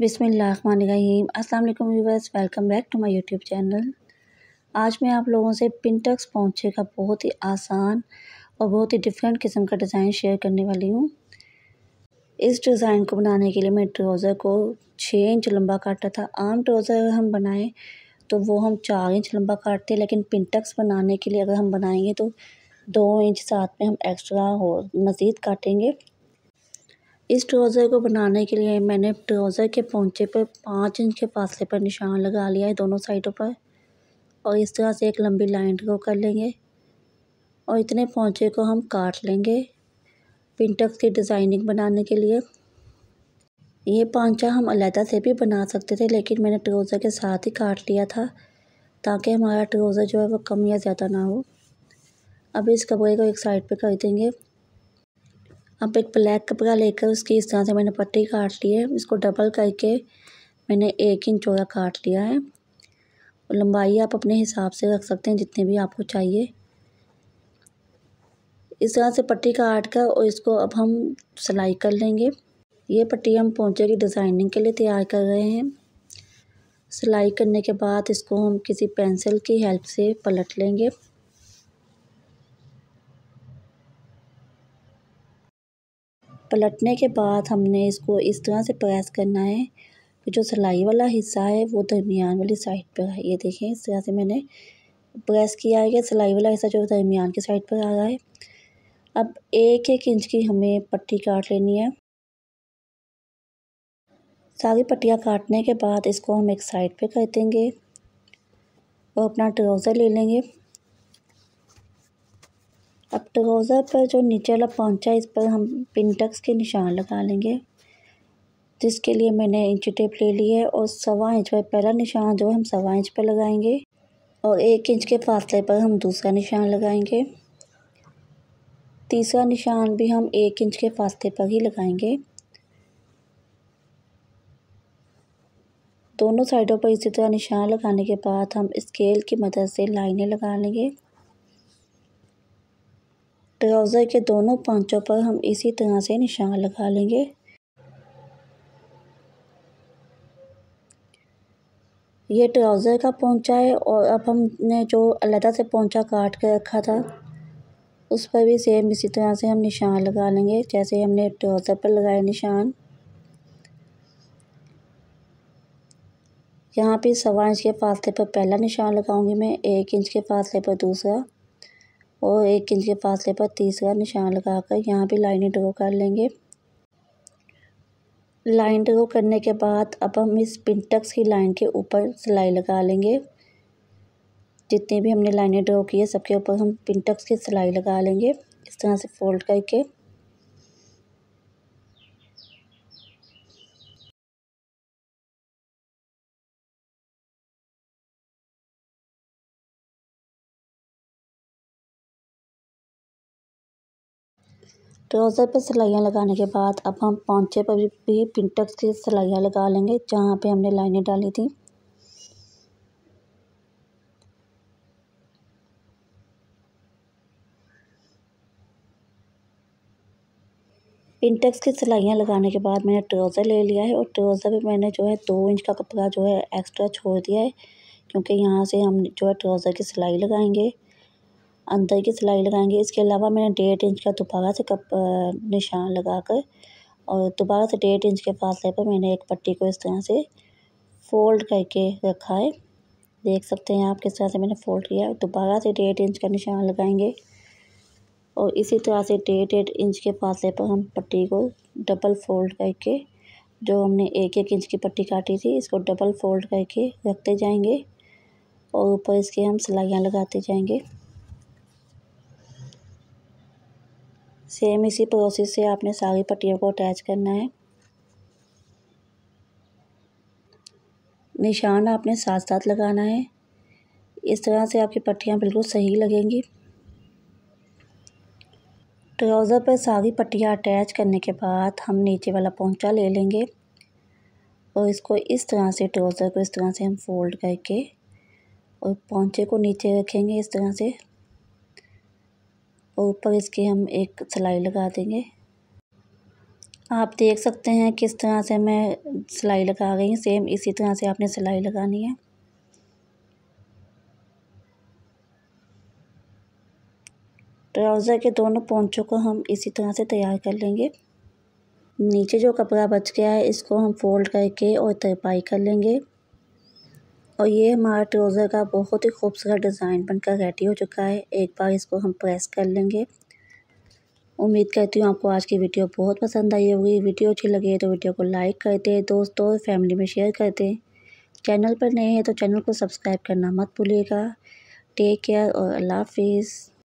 बिसमीम अस्सलाम वालेकुम viewers welcome back to my YouTube channel आज मैं आप लोगों से पिंटक्स पहुँचे का बहुत ही आसान और बहुत ही डिफरेंट किस्म का डिज़ाइन शेयर करने वाली हूँ इस डिज़ाइन को बनाने के लिए मैं ट्राउज़र को छः इंच लंबा काटा था आम ट्राउज़र अगर हम बनाएँ तो वो हम चार इंच लंबा काटते हैं लेकिन पिंटक्स बनाने के लिए अगर हम बनाएंगे तो दो इंच साथ में हम एक्स्ट्रा हो मज़ीद काटेंगे इस ट्राउज़र को बनाने के लिए मैंने ट्राउज़र के पहुँचे पर पाँच इंच के फासले पर निशान लगा लिया है दोनों साइडों पर और इस तरह से एक लंबी लाइन को कर लेंगे और इतने पहुँचे को हम काट लेंगे पिंटक्स की डिज़ाइनिंग बनाने के लिए ये पांचा हम अलहदा से भी बना सकते थे लेकिन मैंने ट्रोज़र के साथ ही काट लिया था ताकि हमारा ट्रोज़र जो है वो कम या ज़्यादा ना हो अब इस कपड़े को एक साइड पे कर देंगे अब एक ब्लैक कपड़ा लेकर उसकी इस तरह से मैंने पट्टी काट ली है इसको डबल करके मैंने एक इंच चौड़ा काट लिया है और लंबाई आप अपने हिसाब से रख सकते हैं जितने भी आपको चाहिए इस तरह से पट्टी काट कर और इसको अब हम सिलाई कर लेंगे ये पट्टी हम पोंचे की डिज़ाइनिंग के लिए तैयार कर रहे हैं सिलाई करने के बाद इसको हम किसी पेंसिल की हेल्प से पलट लेंगे पलटने के बाद हमने इसको इस तरह से प्रेस करना है कि जो सिलाई वाला हिस्सा है वो दरमियान वाली साइड पर है ये देखें इस तरह से मैंने प्रेस किया है कि सिलाई वाला हिस्सा जो दरमियान की साइड पर आ रहा है अब एक एक इंच की हमें पट्टी काट लेनी है सारी पट्टियाँ काटने के बाद इसको हम एक साइड पे कर देंगे और अपना ट्राउज़र ले लेंगे अब ट्रोज़र तो पर जो नीचे वाला है इस पर हम पिनटक्स के निशान लगा लेंगे जिसके लिए मैंने इंच टेप ले ली है और सवा इंच पर पहला निशान जो हम सवा इंच पर लगाएंगे और एक इंच के फासले पर हम दूसरा निशान लगाएंगे तीसरा निशान भी हम एक इंच के फासले पर ही लगाएंगे दोनों साइडों पर इसी तरह निशान लगाने के बाद हम स्केल की मदद से लाइनें लगा लेंगे ट्राउज़र के दोनों पांचों पर हम इसी तरह से निशान लगा लेंगे ये ट्राउज़र का पहुंचा है और अब हमने जो अलहदा से पहुंचा काट के रखा था उस पर भी सेम इसी तरह से हम निशान लगा लेंगे जैसे हमने ट्राउज़र पर लगाए निशान यहाँ पे सवा इंच के फासले पर पहला निशान लगाऊंगी मैं एक इंच के फासले पर दूसरा और एक इंच के फासले पर तीसरा निशान लगाकर यहाँ पर लाइन ड्रॉ कर लेंगे लाइन ड्रॉ करने के बाद अब हम इस पिंटक्स की लाइन के ऊपर सिलाई लगा लेंगे जितनी भी हमने लाइनें ड्रॉ की है सबके ऊपर हम पिंटक्स की सिलाई लगा लेंगे इस तरह से फोल्ड करके ट्राउज़र पे सिलाइयाँ लगाने के बाद अब हम पौंचे पर भी पिंटक्स की सिलाइयाँ लगा लेंगे जहाँ पे हमने लाइनें डाली थी पिंटक्स की सिलाइयाँ लगाने के बाद मैंने ट्राउज़र ले लिया है और ट्राउज़र पे मैंने जो है दो इंच का कपड़ा जो है एक्स्ट्रा छोड़ दिया है क्योंकि यहाँ से हम जो है ट्राउज़र की सिलाई लगाएंगे अंदर तो की सिलाई लगाएंगे इसके अलावा मैंने डेढ़ इंच का दोबारा से कप निशान लगा कर और दोबारा से डेढ़ इंच के फासले पर मैंने एक पट्टी को इस तरह से फोल्ड करके रखा है देख सकते हैं आप किस तरह से मैंने फोल्ड किया है दोबारा से डेढ़ इंच का निशान लगाएंगे और इसी तरह से डेढ़ डेढ़ इंच के फासले पर हम पट्टी को डबल फोल्ड करके जो हमने एक एक इंच की पट्टी काटी थी इसको डबल फोल्ड करके रखते जाएंगे और ऊपर इसके हम सिलाइयाँ लगाते जाएंगे सेम इसी प्रोसेस से आपने सारी पट्टियों को अटैच करना है निशान आपने साथ साथ लगाना है इस तरह से आपकी पट्टियाँ बिल्कुल सही लगेंगी ट्राउज़र पर सारी पट्टियाँ अटैच करने के बाद हम नीचे वाला पोंचा ले लेंगे और इसको इस तरह से ट्राउज़र को इस तरह से हम फोल्ड करके और पोंचे को नीचे रखेंगे इस तरह से और ऊपर इसकी हम एक सिलाई लगा देंगे आप देख सकते हैं किस तरह से मैं सिलाई लगा रही हूँ सेम इसी तरह से आपने सिलाई लगानी है ट्राउज़र के दोनों पोंचों को हम इसी तरह से तैयार कर लेंगे नीचे जो कपड़ा बच गया है इसको हम फोल्ड करके और तरपाई कर लेंगे और ये हमारा ट्रोज़र का बहुत ही खूबसूरत डिज़ाइन बनकर रेडी हो चुका है एक बार इसको हम प्रेस कर लेंगे उम्मीद करती हूँ आपको आज की वीडियो बहुत पसंद आई होगी वीडियो अच्छी लगी है तो वीडियो को लाइक कर दें दोस्तों फैमिली में शेयर कर दें चैनल पर नए हैं तो चैनल को सब्सक्राइब करना मत भूलिएगा टेक केयर और अल्लाह हाफिज़